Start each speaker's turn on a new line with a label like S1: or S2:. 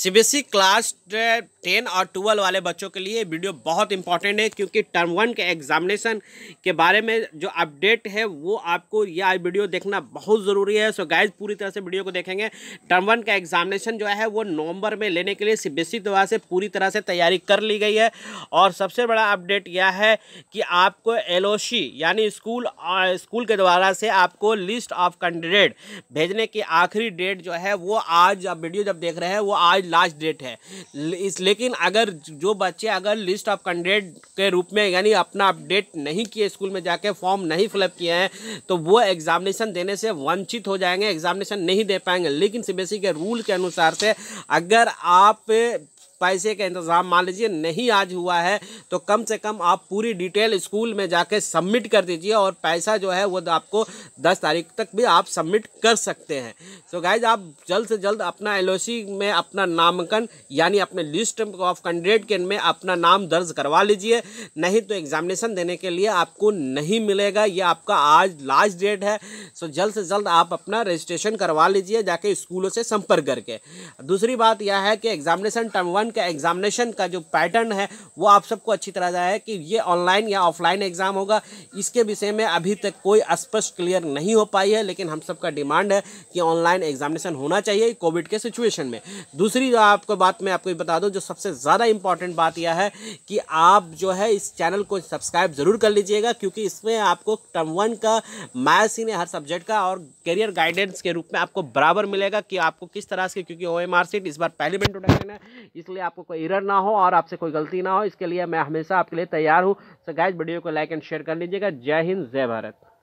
S1: सी class ten और twelve वाले बच्चों के लिए वीडियो बहुत इंपॉर्टेंट है क्योंकि टर्म वन के एग्जामिनेशन के बारे में जो अपडेट है वो आपको यह वीडियो देखना बहुत ज़रूरी है सो गाइज पूरी तरह से वीडियो को देखेंगे टर्म वन का एग्जामिनेशन जो है वो नवंबर में लेने के लिए सी e द्वारा से पूरी तरह से तैयारी कर ली गई है और सबसे बड़ा अपडेट यह है कि आपको एल यानी स्कूल स्कूल के द्वारा से आपको लिस्ट ऑफ कैंडिडेट भेजने की आखिरी डेट जो है वो आज आप वीडियो जब देख रहे हैं वो आज लास्ट डेट है इस लेकिन अगर जो बच्चे अगर लिस्ट ऑफ कैंडिडेट के रूप में यानी अपना अपडेट नहीं किए स्कूल में जाके फॉर्म नहीं फिलअप किए हैं तो वो एग्जामिनेशन देने से वंचित हो जाएंगे एग्जामिनेशन नहीं दे पाएंगे लेकिन सी के रूल के अनुसार से अगर आप पैसे का इंतज़ाम मान लीजिए नहीं आज हुआ है तो कम से कम आप पूरी डिटेल स्कूल में जाके सबमिट कर दीजिए और पैसा जो है वो आपको दस तारीख तक भी आप सबमिट कर सकते हैं सो so गाइज आप जल्द से जल्द अपना एल में अपना नामांकन यानी अपने लिस्ट ऑफ कैंडिडेट के में अपना नाम दर्ज करवा लीजिए नहीं तो एग्जामिनेशन देने के लिए आपको नहीं मिलेगा ये आपका आज लास्ट डेट है सो so जल्द से जल्द आप अपना रजिस्ट्रेशन करवा लीजिए जाके स्कूलों से संपर्क करके दूसरी बात यह है कि एग्जामिनेशन टर्म वन एग्ज़ाम का एग्ज़ामिनेशन का जो पैटर्न है वो आप सबको अच्छी तरह जाए कि ये ऑनलाइन या ऑफलाइन एग्ज़ाम होगा इसके विषय में अभी तक कोई स्पष्ट क्लियर नहीं हो पाई है लेकिन हम सबका डिमांड है कि ऑनलाइन एग्ज़ामिनेशन होना चाहिए कोविड के सिचुएशन में दूसरी जो आपको बात मैं आपको बता दूँ जो सबसे ज़्यादा इंपॉर्टेंट बात यह है कि आप जो है इस चैनल को सब्सक्राइब ज़रूर कर लीजिएगा क्योंकि इसमें आपको टर्म वन का मैथ्स इन हर सब्जेक्ट का और करियर गाइडेंस के रूप में आपको बराबर मिलेगा कि आपको किस तरह से क्योंकि ओ एम आर सीट इस बार पहली में इंट्रोडक्शन है इसलिए लिए आपको कोई इरर ना हो और आपसे कोई गलती ना हो इसके लिए मैं हमेशा आपके लिए तैयार हूँ सो गाइज वीडियो को लाइक एंड शेयर कर लीजिएगा जय हिंद जय भारत